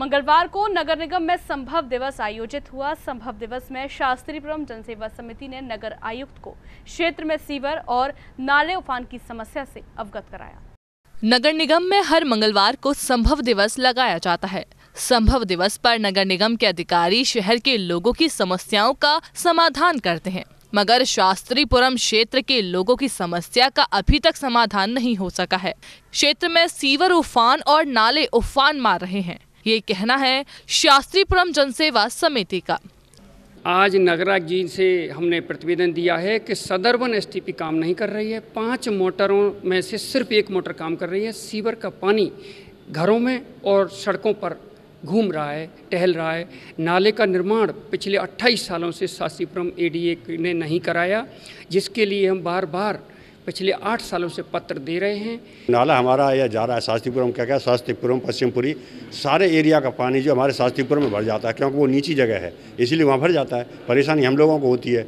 मंगलवार को नगर निगम में संभव दिवस आयोजित हुआ संभव दिवस में शास्त्रीपुरम जनसेवा समिति ने नगर आयुक्त को क्षेत्र में सीवर और नाले उफान की समस्या से अवगत कराया नगर निगम में हर मंगलवार को संभव दिवस लगाया जाता है संभव दिवस पर नगर निगम के अधिकारी शहर के लोगों की समस्याओं का समाधान करते हैं मगर शास्त्रीपुरम क्षेत्र के लोगों की समस्या का अभी तक समाधान नहीं हो सका है क्षेत्र में सीवर उफान और नाले उफान मार रहे हैं ये कहना है शास्त्रीपुरम जनसेवा समिति का आज नगरा जी से हमने प्रतिवेदन दिया है कि सदरवन एस काम नहीं कर रही है पांच मोटरों में से सिर्फ एक मोटर काम कर रही है सीवर का पानी घरों में और सड़कों पर घूम रहा है टहल रहा है नाले का निर्माण पिछले 28 सालों से शास्त्रीपुरम ए ने नहीं कराया जिसके लिए हम बार बार पिछले आठ सालों से पत्र दे रहे हैं नाला हमारा यह जा रहा है शास्त्रीपुरम क्या क्या शास्त्रीपुरम पश्चिमपुरी सारे एरिया का पानी जो हमारे शास्त्रीपुरम में भर जाता है क्योंकि वो नीची जगह है इसीलिए वहाँ भर जाता है परेशानी हम लोगों को होती है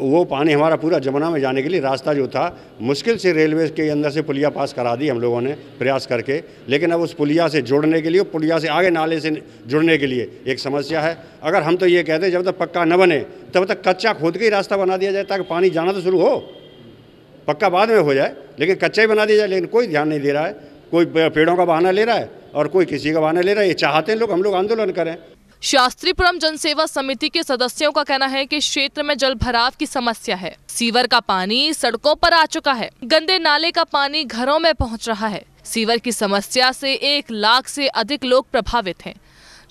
वो पानी हमारा पूरा जमुना में जाने के लिए रास्ता जो था मुश्किल से रेलवे के अंदर से पुलिया पास करा दी हम लोगों ने प्रयास करके लेकिन अब उस पुलिया से जोड़ने के लिए पुलिया से आगे नाले से जुड़ने के लिए एक समस्या है अगर हम तो ये कहते हैं जब तक पक्का न बने तब तक कच्चा खोद के ही रास्ता बना दिया जाए ताकि पानी जाना तो शुरू हो पक्का बाद में हो जाए लेकिन कच्चा ही बना दिया जाए लेकिन कोई ध्यान नहीं दे रहा है कोई पेड़ों का बहाना ले रहा है और कोई किसी का बहाना ले रहा है ये चाहते हैं लोग हम लोग आंदोलन करें शास्त्रीपुरम जनसेवा समिति के सदस्यों का कहना है कि क्षेत्र में जल भराव की समस्या है सीवर का पानी सड़कों पर आ चुका है गंदे नाले का पानी घरों में पहुंच रहा है सीवर की समस्या से एक लाख से अधिक लोग प्रभावित हैं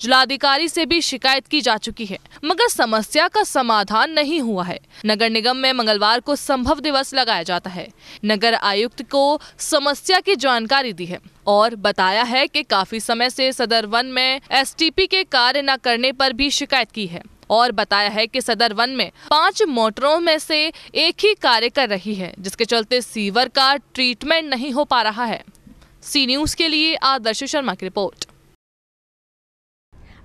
जिलाधिकारी से भी शिकायत की जा चुकी है मगर समस्या का समाधान नहीं हुआ है नगर निगम में मंगलवार को संभव दिवस लगाया जाता है नगर आयुक्त को समस्या की जानकारी दी है और बताया है कि काफी समय से सदर वन में एसटीपी के कार्य न करने पर भी शिकायत की है और बताया है कि सदर वन में पांच मोटरों में से एक ही कार्य कर रही है जिसके चलते सीवर का ट्रीटमेंट नहीं हो पा रहा है सी न्यूज के लिए आदर्श शर्मा की रिपोर्ट